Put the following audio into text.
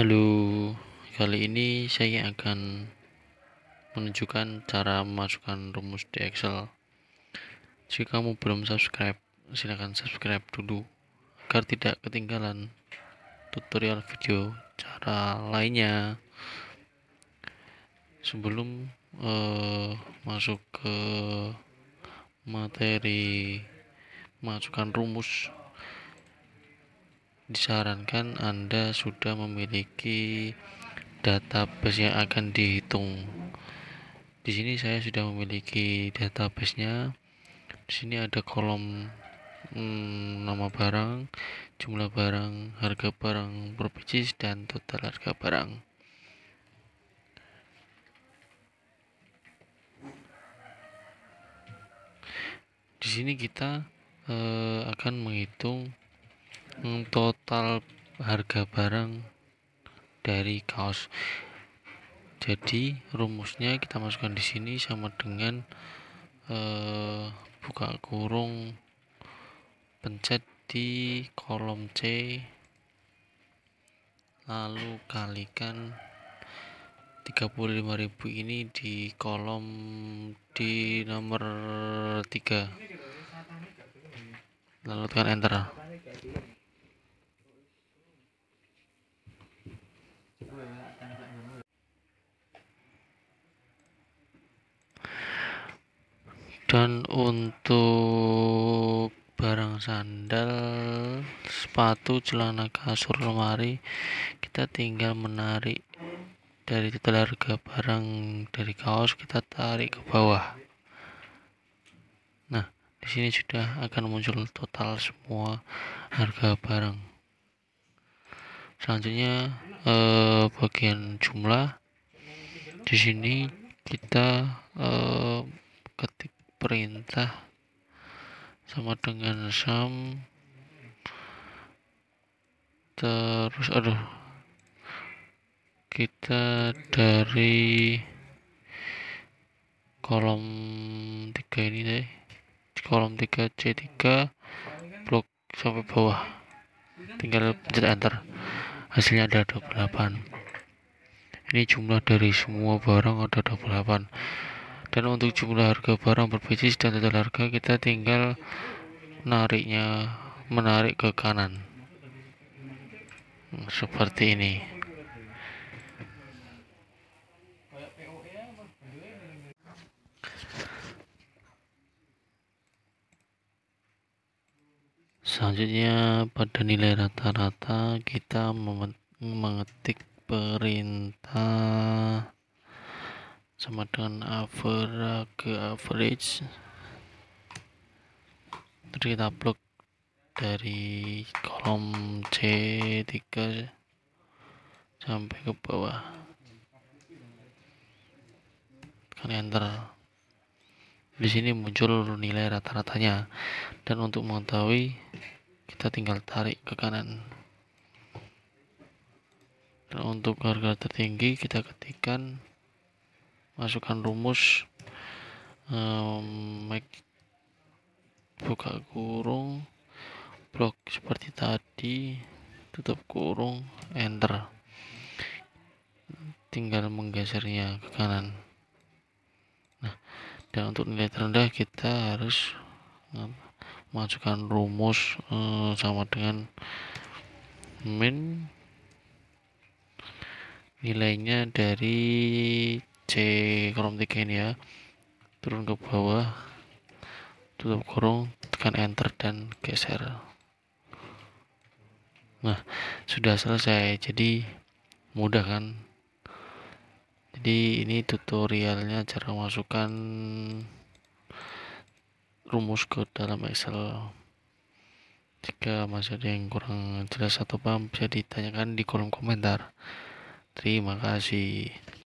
Halo, kali ini saya akan menunjukkan cara memasukkan rumus di Excel. Jika kamu belum subscribe, silahkan subscribe dulu agar tidak ketinggalan tutorial video cara lainnya. Sebelum uh, masuk ke materi masukkan rumus disarankan Anda sudah memiliki database yang akan dihitung. Di sini saya sudah memiliki database nya. Di sini ada kolom hmm, nama barang, jumlah barang, harga barang per pcs dan total harga barang. Di sini kita eh, akan menghitung total harga barang dari kaos jadi rumusnya kita masukkan di sini sama dengan eh, buka kurung pencet di kolom C lalu kalikan 35.000 ini di kolom di nomor 3 lalu tekan enter dan untuk barang sandal sepatu celana kasur lemari kita tinggal menarik dari total harga barang dari kaos kita tarik ke bawah nah di sini sudah akan muncul total semua harga barang selanjutnya eh, bagian jumlah di sini kita eh, perintah sama dengan sum terus aduh kita dari kolom tiga ini deh kolom tiga c tiga blok sampai bawah tinggal pencet enter hasilnya ada 28 ini jumlah dari semua barang ada 28 dan untuk jumlah harga barang berbisnis dan total harga kita tinggal nariknya menarik ke kanan hmm, seperti ini selanjutnya pada nilai rata-rata kita mengetik perintah sama dengan average average terus kita upload dari kolom C3 sampai ke bawah kalian enter di sini muncul nilai rata-ratanya dan untuk mengetahui kita tinggal tarik ke kanan dan untuk harga tertinggi kita ketikkan masukkan rumus um, make buka kurung blok seperti tadi tutup kurung enter tinggal menggesernya ke kanan nah dan untuk nilai terendah kita harus masukkan rumus eh, sama dengan min nilainya dari C kolom 3 ini ya turun ke bawah tutup kurung tekan enter dan geser nah sudah selesai jadi mudah kan jadi ini tutorialnya cara masukkan rumus ke dalam Excel jika masih ada yang kurang jelas atau paham bisa ditanyakan di kolom komentar terima kasih